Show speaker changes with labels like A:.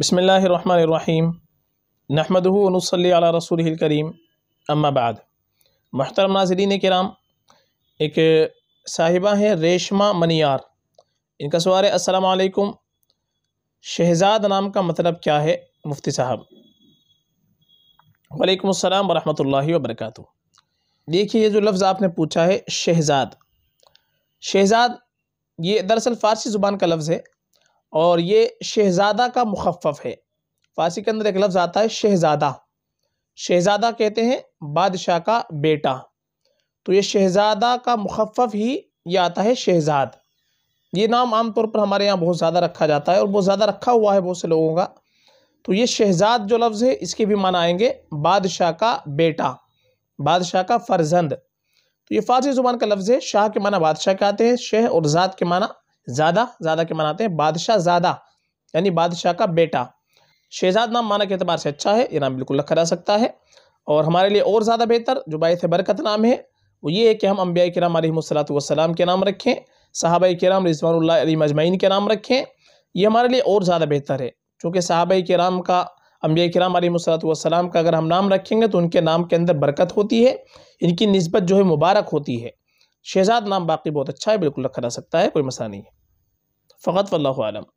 A: بسم اللہ الرحمن الرحیم نحمد و نصلی علی رسول الکریم اما بعد محترم ناظرین کرام ایک صاحبہ ہیں ریشمہ منیار ان کا سوار السلام علیکم شہزاد نام کا مطلب کیا ہے مفتی صاحب وعلیکم السلام ورحمۃ اللہ وبرکاتہ دیکھیے یہ جو لفظ آپ نے پوچھا ہے شہزاد شہزاد یہ دراصل فارسی زبان کا لفظ ہے اور یہ شہزادہ کا مخفف ہے فارسی کے اندر ایک لفظ آتا ہے شہزادہ شہزادہ کہتے ہیں بادشاہ کا بیٹا تو یہ شہزادہ کا مخفف ہی یہ آتا ہے شہزاد یہ نام عام طور پر ہمارے یہاں بہت زیادہ رکھا جاتا ہے اور بہت زیادہ رکھا ہوا ہے بہت سے لوگوں کا تو یہ شہزاد جو لفظ ہے اس کے بھی معنی آئیں گے بادشاہ کا بیٹا بادشاہ کا فرزند تو یہ فارسی زبان کا لفظ ہے شاہ کے معنی بادشاہ کے آتے ہیں شہ اور ذات کے معنی زیادہ زیادہ کے مناتے ہیں بادشاہ زیادہ یعنی بادشاہ کا بیٹا شہزاد نام معنی کے اعتبار سے اچھا ہے یہ نام بالکل رکھا جا سکتا ہے اور ہمارے لیے اور زیادہ بہتر جو باعث برکت نام ہے وہ یہ ہے کہ ہم انبیاء کرام علیہ السلام کے نام رکھیں صحابہ کرام رضوان اللہ علیہ مجمعین کے نام رکھیں یہ ہمارے لیے اور زیادہ بہتر ہے چونکہ صحابہ کرام کا انبیاء کرام علیہ السلام کا اگر ہم نام رکھیں گے تو ان کے نام کے اندر برکت ہوتی ہے ان کی نسبت جو ہے مبارک ہوتی ہے شہزاد نام باقی بہت اچھا ہے بالکل رکھا جا سکتا ہے کوئی مسئلہ نہیں ہے فقط والله أعلم